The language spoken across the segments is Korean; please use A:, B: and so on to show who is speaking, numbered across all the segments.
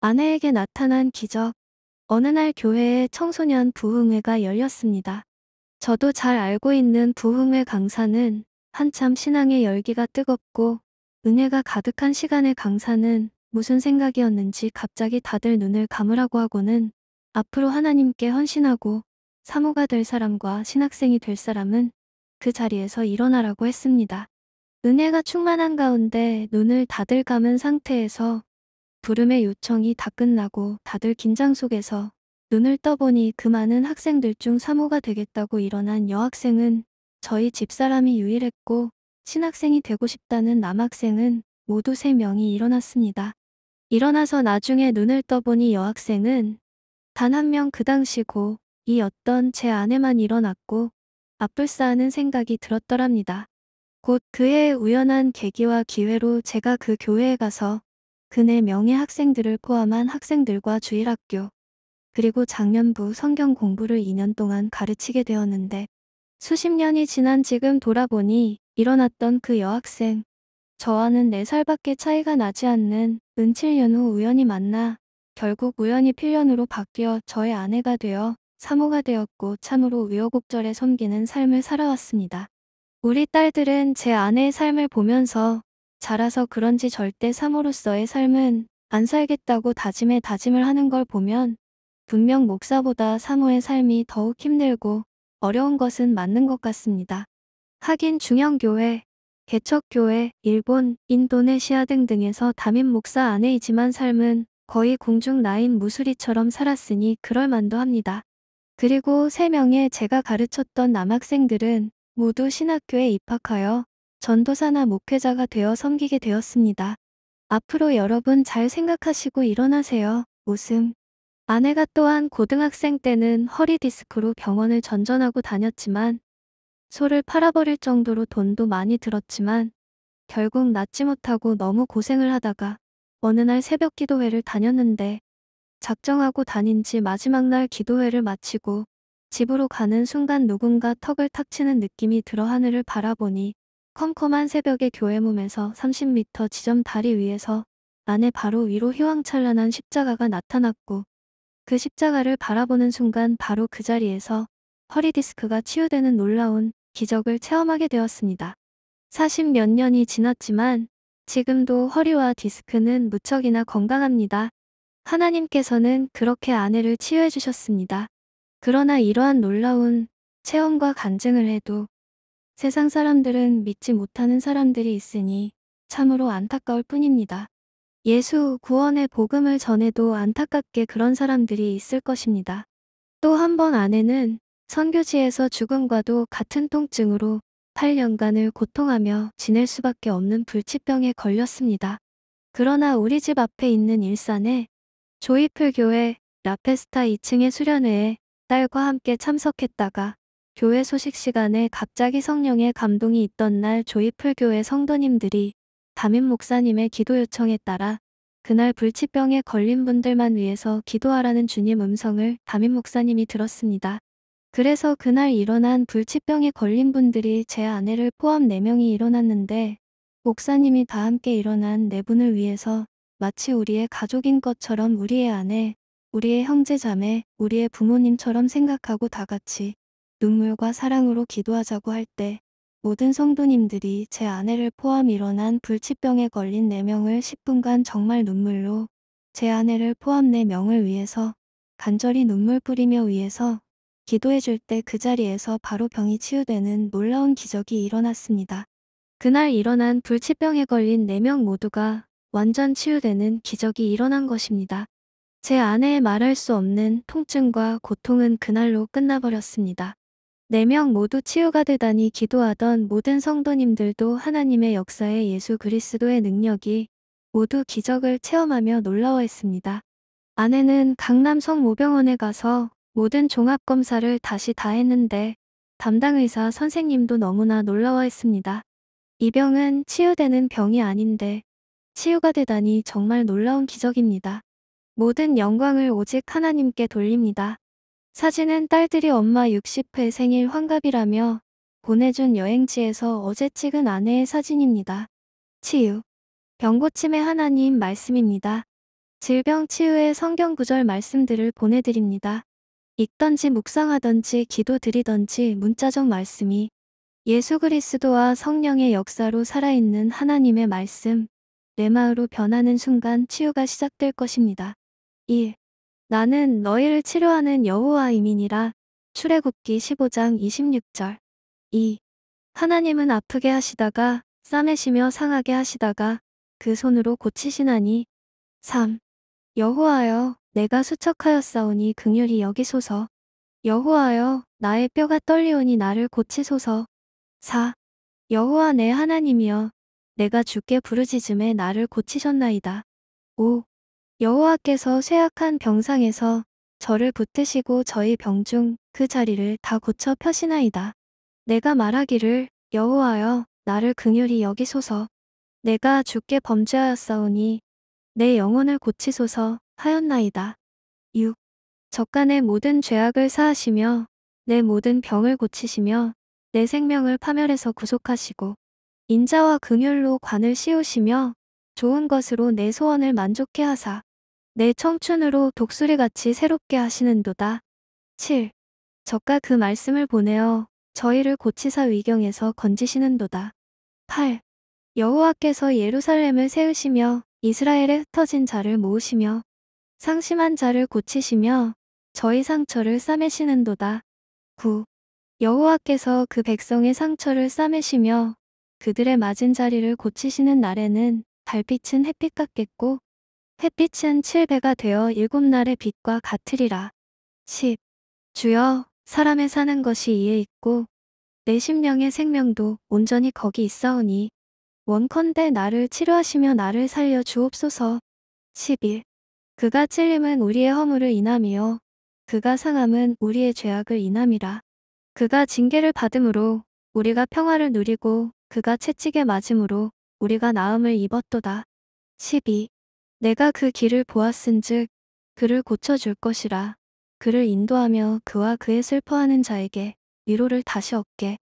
A: 아내에게 나타난 기적. 어느 날 교회에 청소년 부흥회가 열렸습니다. 저도 잘 알고 있는 부흥회 강사는 한참 신앙의 열기가 뜨겁고 은혜가 가득한 시간의 강사는 무슨 생각이었는지 갑자기 다들 눈을 감으라고 하고는 앞으로 하나님께 헌신하고 사모가 될 사람과 신학생이 될 사람은 그 자리에서 일어나라고 했습니다. 은혜가 충만한 가운데 눈을 다들 감은 상태에서 부름의 요청이 다 끝나고 다들 긴장 속에서 눈을 떠보니 그 많은 학생들 중 3호가 되겠다고 일어난 여학생은 저희 집사람이 유일했고 신학생이 되고 싶다는 남학생은 모두 3명이 일어났습니다. 일어나서 나중에 눈을 떠보니 여학생은 단 한 명 그 당시 고이었던 제 아내만 일어났고 아뿔싸하는 생각이 들었더랍니다. 곧 그의 우연한 계기와 기회로 제가 그 교회에 가서 그네 명예 학생들을 포함한 학생들과 주일학교 그리고 작년부 성경 공부를 2년 동안 가르치게 되었는데 수십 년이 지난 지금 돌아보니 일어났던 그 여학생 저와는 4살밖에 차이가 나지 않는 은 7년 후 우연히 만나 결국 우연히 필연으로 바뀌어 저의 아내가 되어 사모가 되었고 참으로 우여곡절에 섬기는 삶을 살아왔습니다. 우리 딸들은 제 아내의 삶을 보면서 자라서 그런지 절대 사모로서의 삶은 안 살겠다고 다짐에 다짐을 하는 걸 보면 분명 목사보다 사모의 삶이 더욱 힘들고 어려운 것은 맞는 것 같습니다. 하긴 중형교회, 개척교회, 일본, 인도네시아 등등에서 담임 목사 아내이지만 삶은 거의 공중 나인 무수리처럼 살았으니 그럴만도 합니다. 그리고 세명의 제가 가르쳤던 남학생들은 모두 신학교에 입학하여 전도사나 목회자가 되어 섬기게 되었습니다. 앞으로 여러분 잘 생각하시고 일어나세요. 웃음. 아내가 또한 고등학생 때는 허리 디스크로 병원을 전전하고 다녔지만 소를 팔아버릴 정도로 돈도 많이 들었지만 결국 낫지 못하고 너무 고생을 하다가 어느 날 새벽 기도회를 다녔는데 작정하고 다닌 지 마지막 날 기도회를 마치고 집으로 가는 순간 누군가 턱을 탁 치는 느낌이 들어 하늘을 바라보니 컴컴한 새벽의 교회 몸에서 30m 지점 다리 위에서 안에 바로 위로 휘황찬란한 십자가가 나타났고 그 십자가를 바라보는 순간 바로 그 자리에서 허리 디스크가 치유되는 놀라운 기적을 체험하게 되었습니다. 40 몇 년이 지났지만 지금도 허리와 디스크는 무척이나 건강합니다. 하나님께서는 그렇게 아내를 치유해 주셨습니다. 그러나 이러한 놀라운 체험과 간증을 해도 세상 사람들은 믿지 못하는 사람들이 있으니 참으로 안타까울 뿐입니다. 예수 구원의 복음을 전해도 안타깝게 그런 사람들이 있을 것입니다. 또 한 번 아내는 선교지에서 죽음과도 같은 통증으로 8년간을 고통하며 지낼 수밖에 없는 불치병에 걸렸습니다. 그러나 우리 집 앞에 있는 일산에 조이풀 교회 라페스타 2층의 수련회에 딸과 함께 참석했다가 교회 소식 시간에 갑자기 성령의 감동이 있던 날 조이풀 교회 성도님들이 담임 목사님의 기도 요청에 따라 그날 불치병에 걸린 분들만 위해서 기도하라는 주님 음성을 담임 목사님이 들었습니다. 그래서 그날 일어난 불치병에 걸린 분들이 제 아내를 포함 4명이 일어났는데 목사님이 다 함께 일어난 4분을 위해서 마치 우리의 가족인 것처럼 우리의 아내, 우리의 형제 자매, 우리의 부모님처럼 생각하고 다 같이 눈물과 사랑으로 기도하자고 할 때 모든 성도님들이 제 아내를 포함 일어난 불치병에 걸린 4명을 10분간 정말 눈물로 제 아내를 포함 4명을 위해서 간절히 눈물 뿌리며 위해서 기도해 줄 때 그 자리에서 바로 병이 치유되는 놀라운 기적이 일어났습니다. 그날 일어난 불치병에 걸린 4명 모두가 완전 치유되는 기적이 일어난 것입니다. 제 아내의 말할 수 없는 통증과 고통은 그날로 끝나버렸습니다. 네명 모두 치유가 되다니 기도하던 모든 성도님들도 하나님의 역사에 예수 그리스도의 능력이 모두 기적을 체험하며 놀라워했습니다. 아내는 강남 성모병원에 가서 모든 종합검사를 다시 다 했는데 담당 의사 선생님도 너무나 놀라워했습니다. 이 병은 치유되는 병이 아닌데 치유가 되다니 정말 놀라운 기적입니다. 모든 영광을 오직 하나님께 돌립니다. 사진은 딸들이 엄마 60회 생일 환갑이라며 보내준 여행지에서 어제 찍은 아내의 사진입니다. 치유. 병고침의 하나님 말씀입니다. 질병 치유의 성경 구절 말씀들을 보내드립니다. 읽던지 묵상하던지 기도드리던지 문자적 말씀이 예수 그리스도와 성령의 역사로 살아있는 하나님의 말씀, 내마음으로 변하는 순간 치유가 시작될 것입니다. 1. 나는 너희를 치료하는 여호와이민이라. 출애굽기 15장 26절 2. 하나님은 아프게 하시다가 싸매시며 상하게 하시다가 그 손으로 고치시나니 3. 여호와여 내가 수척하였사오니 긍휼히 여기소서 여호와여 나의 뼈가 떨리오니 나를 고치소서 4. 여호와 내 하나님이여 내가 주께 부르짖음에 나를 고치셨나이다 5. 여호와께서 쇠약한 병상에서 저를 붙드시고 저희 병중 그 자리를 다 고쳐 펴시나이다. 내가 말하기를 여호와여 나를 긍휼히 여기소서. 내가 죽게 범죄하였사오니 내 영혼을 고치소서 하였나이다. 6. 적간의 모든 죄악을 사하시며 내 모든 병을 고치시며 내 생명을 파멸해서 구속하시고 인자와 긍휼로 관을 씌우시며 좋은 것으로 내 소원을 만족케 하사 내 청춘으로 독수리같이 새롭게 하시는도다. 7. 저가 그 말씀을 보내어 저희를 고치사 위경에서 건지시는도다. 8. 여호와께서 예루살렘을 세우시며 이스라엘에 흩어진 자를 모으시며 상심한 자를 고치시며 저희 상처를 싸매시는도다. 9. 여호와께서 그 백성의 상처를 싸매시며 그들의 맞은 자리를 고치시는 날에는 달빛은 햇빛 같겠고 햇빛은 7배가 되어 7 날의 빛과 같으리라. 10. 주여, 사람의 사는 것이 이에 있고 내 심령의 생명도 온전히 거기 있사오니 원컨대 나를 치료하시며 나를 살려 주옵소서. 11. 그가 찔림은 우리의 허물을 인함이요 그가 상함은 우리의 죄악을 인함이라. 그가 징계를 받음으로 우리가 평화를 누리고 그가 채찍에 맞음으로 우리가 나음을 입었도다. 12. 내가 그 길을 보았은즉 그를 고쳐줄 것이라 그를 인도하며 그와 그의 슬퍼하는 자에게 위로를 다시 얻게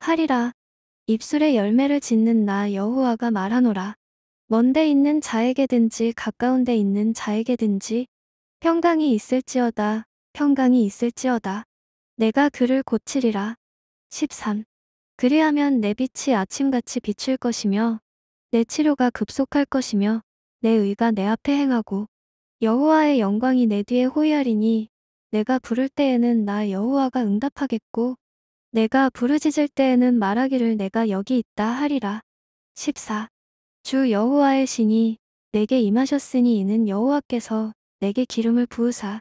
A: 하리라 입술의 열매를 짓는 나 여호와가 말하노라 먼데 있는 자에게든지 가까운 데 있는 자에게든지 평강이 있을지어다 평강이 있을지어다 내가 그를 고치리라 13 그리하면 내 빛이 아침같이 비출 것이며 내 치료가 급속할 것이며 내 의가 내 앞에 행하고 여호와의 영광이 내 뒤에 호위하리니 내가 부를 때에는 나 여호와가 응답하겠고 내가 부르짖을 때에는 말하기를 내가 여기 있다 하리라. 14. 주 여호와의 신이 내게 임하셨으니 이는 여호와께서 내게 기름을 부으사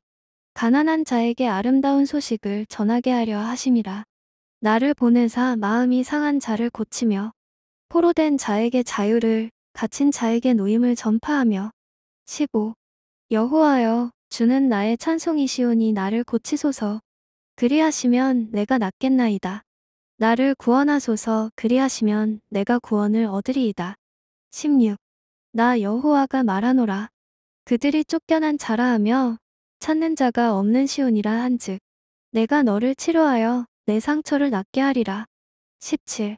A: 가난한 자에게 아름다운 소식을 전하게 하려 하심이라. 나를 보내사 마음이 상한 자를 고치며 포로된 자에게 자유를 갇힌 자에게 노임을 전파하며 15. 여호와여 주는 나의 찬송이시오니 나를 고치소서 그리하시면 내가 낫겠나이다. 나를 구원하소서 그리하시면 내가 구원을 얻으리이다. 16. 나 여호와가 말하노라. 그들이 쫓겨난 자라 하며 찾는 자가 없는 시온이라 한즉 내가 너를 치료하여 내 상처를 낫게 하리라. 17.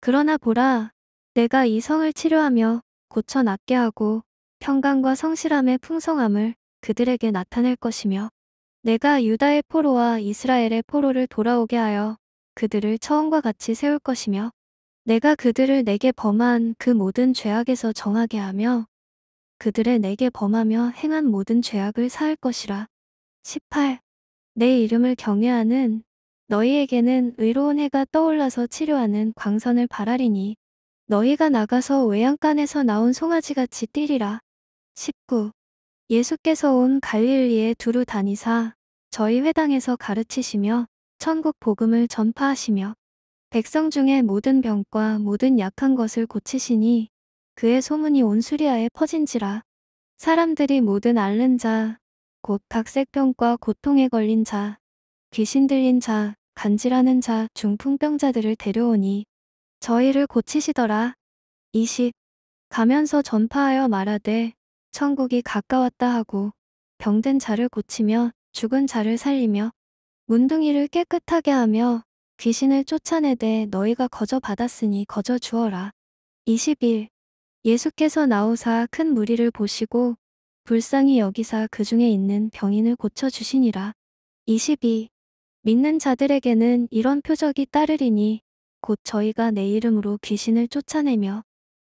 A: 그러나 보라 내가 이 성을 치료하며 고쳐 낫게 하고 평강과 성실함의 풍성함을 그들에게 나타낼 것이며 내가 유다의 포로와 이스라엘의 포로를 돌아오게 하여 그들을 처음과 같이 세울 것이며 내가 그들을 내게 범한 그 모든 죄악에서 정하게 하며 그들의 내게 범하며 행한 모든 죄악을 사할 것이라. 18. 내 이름을 경외하는 너희에게는 의로운 해가 떠올라서 치료하는 광선을 바라리니 너희가 나가서 외양간에서 나온 송아지같이 뛰리라. 19. 예수께서 온 갈릴리에 두루 다니사 저희 회당에서 가르치시며 천국 복음을 전파하시며 백성 중에 모든 병과 모든 약한 것을 고치시니 그의 소문이 온 수리아에 퍼진지라 사람들이 모든 앓는 자곧 각색병과 고통에 걸린 자 귀신 들린 자 간질하는 자 중풍병자들을 데려오니 저희를 고치시더라. 20. 가면서 전파하여 말하되 천국이 가까웠다 하고 병든 자를 고치며 죽은 자를 살리며 문둥이를 깨끗하게 하며 귀신을 쫓아내되 너희가 거저 받았으니 거저 주어라. 21. 예수께서 나오사 큰 무리를 보시고 불쌍히 여기사 그 중에 있는 병인을 고쳐주시니라. 22. 믿는 자들에게는 이런 표적이 따르리니 곧 저희가 내 이름으로 귀신을 쫓아내며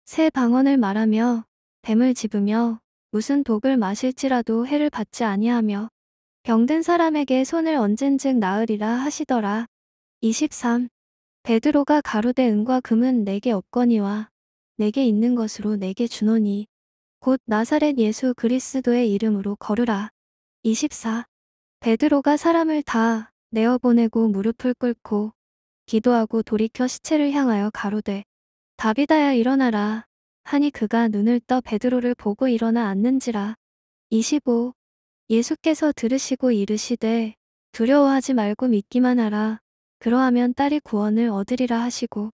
A: 새 방언을 말하며 뱀을 집으며 무슨 독을 마실지라도 해를 받지 아니하며 병든 사람에게 손을 얹은즉 나으리라 하시더라. 23. 베드로가 가로되 은과 금은 내게 없거니와 내게 있는 것으로 내게 주노니 곧 나사렛 예수 그리스도의 이름으로 걸으라. 24. 베드로가 사람을 다 내어 보내고 무릎을 꿇고 기도하고 돌이켜 시체를 향하여 가로되 다비다야 일어나라 하니 그가 눈을 떠 베드로를 보고 일어나 앉는지라 25 예수께서 들으시고 이르시되 두려워하지 말고 믿기만 하라 그러하면 딸이 구원을 얻으리라 하시고